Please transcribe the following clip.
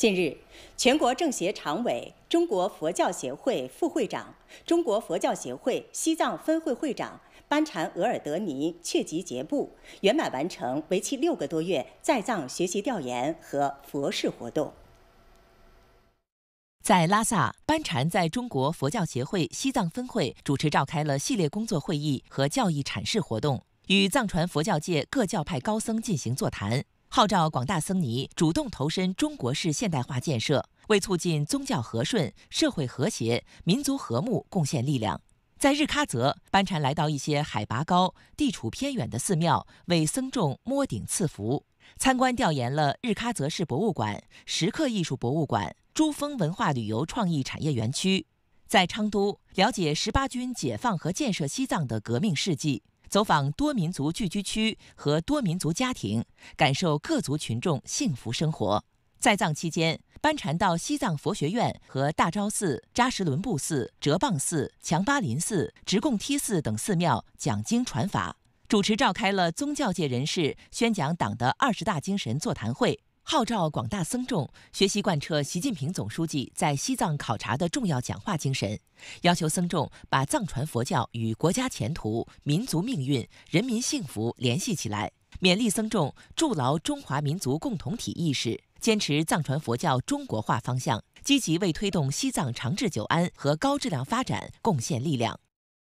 近日，全国政协常委、中国佛教协会副会长、中国佛教协会西藏分会会长班禅额尔德尼·确吉杰布圆满完成为期六个多月在藏学习调研和佛事活动。在拉萨，班禅在中国佛教协会西藏分会主持召开了系列工作会议和教义阐释活动，与藏传佛教界各教派高僧进行座谈。号召广大僧尼主动投身中国式现代化建设，为促进宗教和顺、社会和谐、民族和睦贡献力量。在日喀则，班禅来到一些海拔高、地处偏远的寺庙，为僧众摸顶赐福；参观调研了日喀则市博物馆、石刻艺术博物馆、珠峰文化旅游创意产业园区。在昌都，了解十八军解放和建设西藏的革命事迹。走访多民族聚居区和多民族家庭，感受各族群众幸福生活。在藏期间，班禅到西藏佛学院和大昭寺、扎什伦布寺、哲蚌寺、强巴林寺、直贡梯寺等寺庙讲经传法，主持召开了宗教界人士宣讲党的二十大精神座谈会。号召广大僧众学习贯彻习近平总书记在西藏考察的重要讲话精神，要求僧众把藏传佛教与国家前途、民族命运、人民幸福联系起来，勉励僧众筑牢中华民族共同体意识，坚持藏传佛教中国化方向，积极为推动西藏长治久安和高质量发展贡献力量。